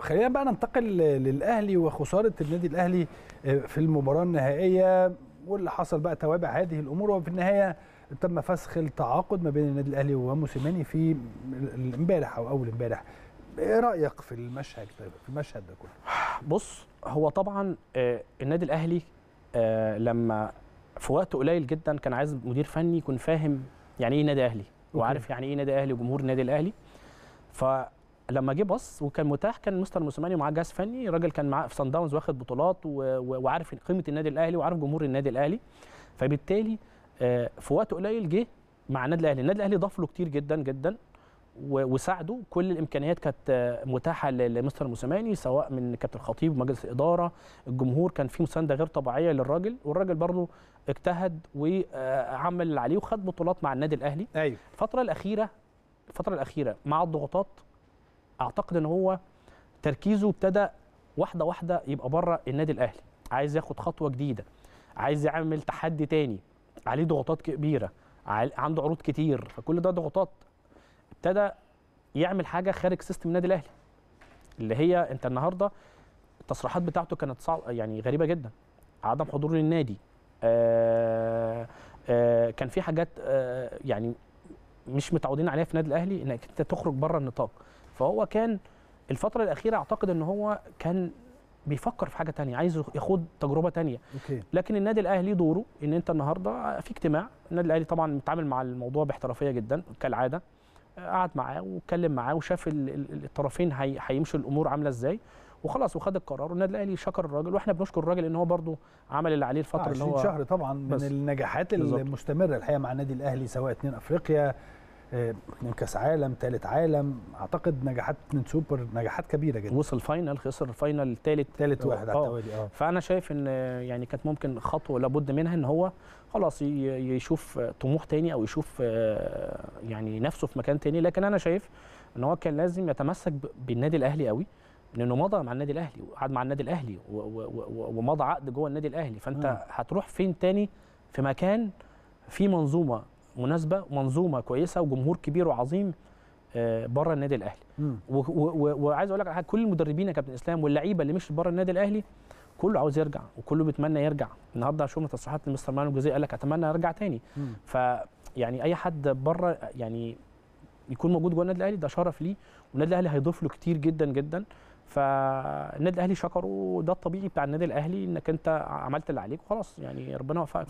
خلينا بقى ننتقل للاهلي وخساره النادي الاهلي أه، في المباراه النهائيه واللي حصل بقى توابع هذه الامور وفي النهايه تم فسخ التعاقد ما بين النادي الاهلي وموسيماني في امبارح او اول امبارح ايه رايك في المشهد طيب في المشهد ده كله بص هو طبعا أه، النادي الاهلي أه، لما في وقت قليل جدا كان عايز مدير فني يكون فاهم يعني ايه نادي اهلي وعارف يعني ايه نادي اهلي وجمهور النادي الاهلي ف لما جه بص وكان متاح كان مستر موسيماني معاه جهاز فني الراجل كان معاه في سان داونز واخد بطولات وعارف قيمه النادي الاهلي وعارف جمهور النادي الاهلي فبالتالي آه، في وقت قليل جه مع النادي الاهلي النادي الاهلي ضاف له كتير جدا جدا وساعده كل الامكانيات كانت آه، متاحه لمستر موسيماني سواء من كابتن الخطيب مجلس الاداره الجمهور كان في مسانده غير طبيعيه للراجل والراجل برضه اجتهد وعمل آه، اللي عليه وخد بطولات مع النادي الاهلي أيوه. الفتره الاخيره الفتره الاخيره مع الضغوطات اعتقد ان هو تركيزه ابتدى واحده واحده يبقى بره النادي الاهلي عايز ياخد خطوه جديده عايز يعمل تحدي تاني عليه ضغوطات كبيره عنده عروض كتير فكل ده ضغوطات ابتدى يعمل حاجه خارج سيستم النادي الاهلي اللي هي انت النهارده التصريحات بتاعته كانت صعبه يعني غريبه جدا عدم حضوره للنادي آآ آآ كان في حاجات يعني مش متعودين عليها في النادي الاهلي انك انت تخرج بره النطاق فهو كان الفتره الاخيره اعتقد ان هو كان بيفكر في حاجه تانية عايز يخوض تجربه تانية أوكي. لكن النادي الاهلي دوره ان انت النهارده في اجتماع النادي الاهلي طبعا متعامل مع الموضوع باحترافيه جدا كالعاده قعد معاه واتكلم معاه وشاف الطرفين هيمشوا الامور عامله ازاي وخلاص وخد القرار والنادي الاهلي شكر الراجل واحنا بنشكر الراجل ان هو برضه عمل اللي عليه الفتره آه، اللي هو 20 شهر طبعا من النجاحات المستمره الحقيقه مع النادي الاهلي سواء اثنين افريقيا من آه، كاس عالم ثالث عالم اعتقد نجاحات من سوبر نجاحات كبيره جدا وصل فاينل خسر فاينل ثالث ثالث واحد على آه. التوالي اه فانا شايف ان يعني كانت ممكن خطوه لابد منها ان هو خلاص يشوف طموح تاني او يشوف آه، يعني نفسه في مكان تاني لكن انا شايف ان هو كان لازم يتمسك بالنادي الاهلي قوي لانه مضى مع النادي الاهلي وقعد مع النادي الاهلي ومضى عقد جوه النادي الاهلي فانت هتروح فين تاني في مكان في منظومه مناسبه ومنظومه كويسه وجمهور كبير وعظيم آه، بره النادي الاهلي وعايز اقول لك على حاجه كل المدربين يا كابتن اسلام واللعيبه اللي مشيت بره النادي الاهلي كله عاوز يرجع وكله بيتمنى يرجع النهارده شفنا تصريحات لمستر مانو جوزيه قال لك اتمنى ارجع تاني ف يعني اي حد بره يعني يكون موجود جوه النادي الاهلي ده شرف ليه والنادي الاهلي هيضيف له كتير جدا جدا فالنادي الاهلي شكره ده الطبيعي بتاع النادي الاهلي انك انت عملت اللي عليك وخلاص يعني ربنا وفقك